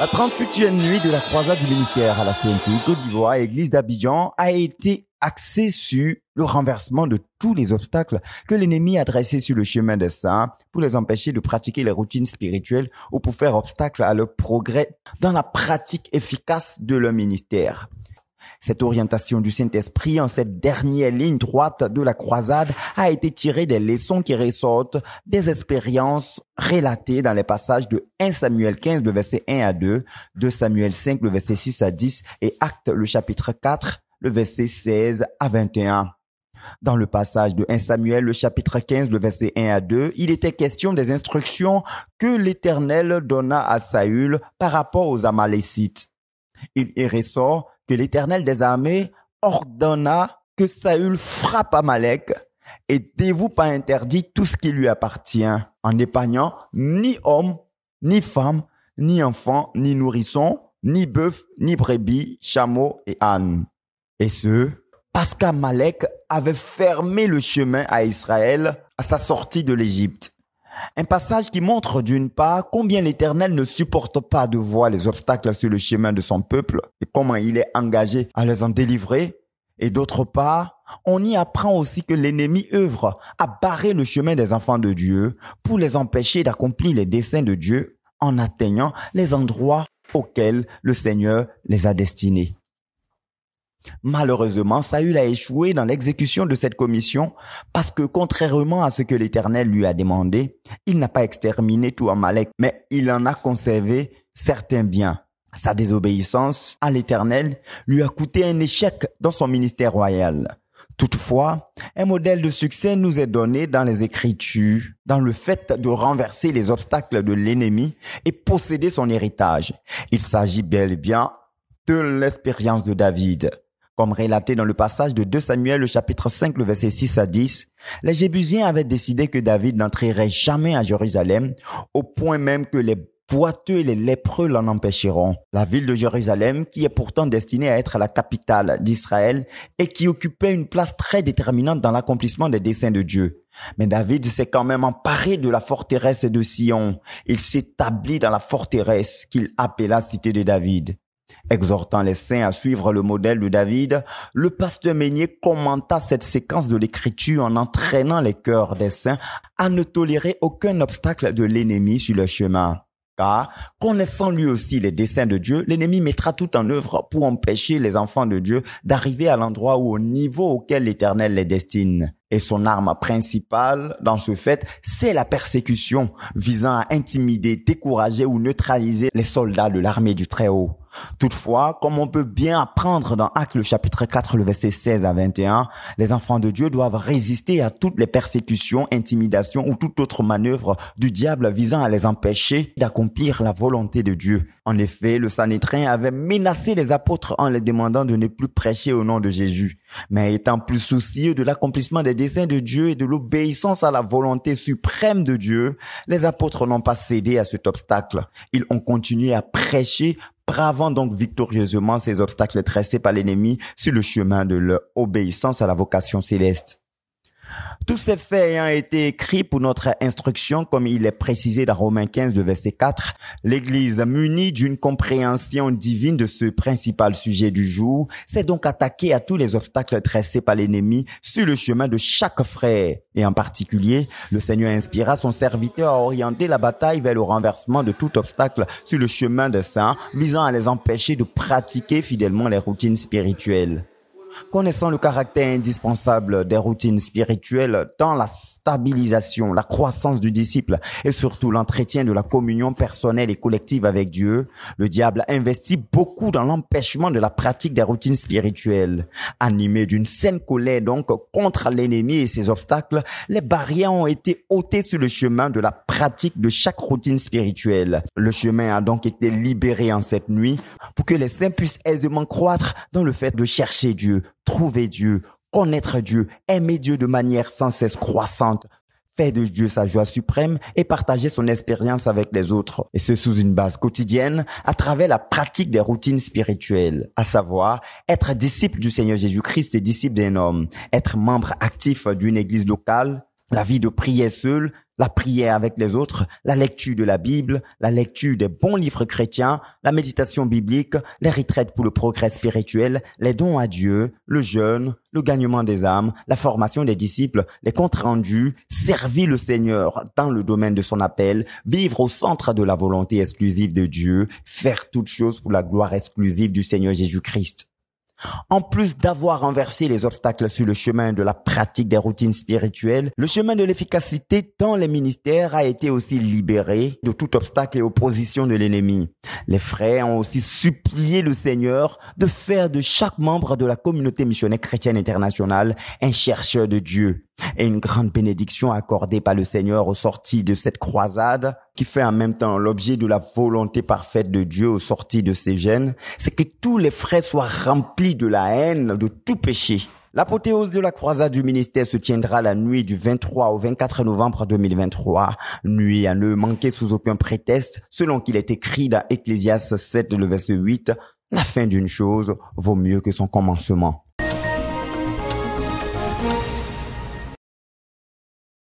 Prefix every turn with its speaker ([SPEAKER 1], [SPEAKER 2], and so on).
[SPEAKER 1] La 38e nuit de la croisade du ministère à la CNC, Côte d'Ivoire, église d'Abidjan, a été axée sur le renversement de tous les obstacles que l'ennemi a dressés sur le chemin des saints pour les empêcher de pratiquer les routines spirituelles ou pour faire obstacle à leur progrès dans la pratique efficace de leur ministère. Cette orientation du Saint-Esprit en cette dernière ligne droite de la croisade a été tirée des leçons qui ressortent des expériences relatées dans les passages de 1 Samuel 15, le verset 1 à 2, de Samuel 5, le verset 6 à 10 et Acte, le chapitre 4, le verset 16 à 21. Dans le passage de 1 Samuel, le chapitre 15, le verset 1 à 2, il était question des instructions que l'Éternel donna à Saül par rapport aux Amalécites il y ressort que l'Éternel des armées ordonna que Saül frappe Amalek et dévoue pas interdit tout ce qui lui appartient, en n'épargnant ni homme, ni femme, ni enfant, ni nourrisson, ni bœuf, ni brebis, chameau et âne. Et ce, parce qu'Amalek avait fermé le chemin à Israël à sa sortie de l'Égypte. Un passage qui montre d'une part combien l'Éternel ne supporte pas de voir les obstacles sur le chemin de son peuple et comment il est engagé à les en délivrer. Et d'autre part, on y apprend aussi que l'ennemi œuvre à barrer le chemin des enfants de Dieu pour les empêcher d'accomplir les desseins de Dieu en atteignant les endroits auxquels le Seigneur les a destinés. Malheureusement, Saül a échoué dans l'exécution de cette commission parce que contrairement à ce que l'Éternel lui a demandé, il n'a pas exterminé tout Amalek, mais il en a conservé certains biens. Sa désobéissance à l'Éternel lui a coûté un échec dans son ministère royal. Toutefois, un modèle de succès nous est donné dans les Écritures, dans le fait de renverser les obstacles de l'ennemi et posséder son héritage. Il s'agit bel et bien de l'expérience de David. Comme relaté dans le passage de 2 Samuel, le chapitre 5, le verset 6 à 10, les Jébusiens avaient décidé que David n'entrerait jamais à Jérusalem, au point même que les boiteux et les lépreux l'en empêcheront. La ville de Jérusalem, qui est pourtant destinée à être la capitale d'Israël et qui occupait une place très déterminante dans l'accomplissement des desseins de Dieu. Mais David s'est quand même emparé de la forteresse de Sion. Il s'établit dans la forteresse qu'il appela cité de David. Exhortant les saints à suivre le modèle de David, le pasteur Meunier commenta cette séquence de l'écriture en entraînant les cœurs des saints à ne tolérer aucun obstacle de l'ennemi sur leur chemin. Car, connaissant lui aussi les desseins de Dieu, l'ennemi mettra tout en œuvre pour empêcher les enfants de Dieu d'arriver à l'endroit ou au niveau auquel l'Éternel les destine. Et son arme principale dans ce fait, c'est la persécution visant à intimider, décourager ou neutraliser les soldats de l'armée du Très-Haut. Toutefois, comme on peut bien apprendre dans Actes le chapitre 4, le verset 16 à 21, les enfants de Dieu doivent résister à toutes les persécutions, intimidations ou toute autre manœuvre du diable visant à les empêcher d'accomplir la volonté de Dieu. En effet, le Sanhétrin avait menacé les apôtres en les demandant de ne plus prêcher au nom de Jésus. Mais étant plus soucieux de l'accomplissement des desseins de Dieu et de l'obéissance à la volonté suprême de Dieu, les apôtres n'ont pas cédé à cet obstacle. Ils ont continué à prêcher bravant donc victorieusement ces obstacles tracés par l'ennemi sur le chemin de leur obéissance à la vocation céleste. Tous ces faits ayant été écrits pour notre instruction, comme il est précisé dans Romains 15, verset 4, l'Église, munie d'une compréhension divine de ce principal sujet du jour, s'est donc attaquée à tous les obstacles dressés par l'ennemi sur le chemin de chaque frère. Et en particulier, le Seigneur inspira son serviteur à orienter la bataille vers le renversement de tout obstacle sur le chemin des saints, visant à les empêcher de pratiquer fidèlement les routines spirituelles. Connaissant le caractère indispensable des routines spirituelles dans la stabilisation, la croissance du disciple et surtout l'entretien de la communion personnelle et collective avec Dieu, le diable investi beaucoup dans l'empêchement de la pratique des routines spirituelles. Animé d'une saine colère donc contre l'ennemi et ses obstacles, les barrières ont été ôtées sur le chemin de la pratique de chaque routine spirituelle. Le chemin a donc été libéré en cette nuit pour que les saints puissent aisément croître dans le fait de chercher Dieu trouver Dieu, connaître Dieu, aimer Dieu de manière sans cesse croissante, faire de Dieu sa joie suprême et partager son expérience avec les autres, et ce sous une base quotidienne, à travers la pratique des routines spirituelles, à savoir être disciple du Seigneur Jésus-Christ et disciple d'un homme, être membre actif d'une église locale, la vie de prière seule, la prière avec les autres, la lecture de la Bible, la lecture des bons livres chrétiens, la méditation biblique, les retraites pour le progrès spirituel, les dons à Dieu, le jeûne, le gagnement des âmes, la formation des disciples, les comptes rendus, servir le Seigneur dans le domaine de son appel, vivre au centre de la volonté exclusive de Dieu, faire toutes choses pour la gloire exclusive du Seigneur Jésus-Christ. En plus d'avoir renversé les obstacles sur le chemin de la pratique des routines spirituelles, le chemin de l'efficacité dans les ministères a été aussi libéré de tout obstacle et opposition de l'ennemi. Les frères ont aussi supplié le Seigneur de faire de chaque membre de la communauté missionnaire chrétienne internationale un chercheur de Dieu et une grande bénédiction accordée par le Seigneur aux sorties de cette croisade qui fait en même temps l'objet de la volonté parfaite de Dieu aux sorties de ces gènes, c'est que tous les frais soient remplis de la haine, de tout péché. L'apothéose de la croisade du ministère se tiendra la nuit du 23 au 24 novembre 2023, nuit à ne manquer sous aucun prétexte, selon qu'il est écrit dans Ecclésias 7, le verset 8, la fin d'une chose vaut mieux que son commencement.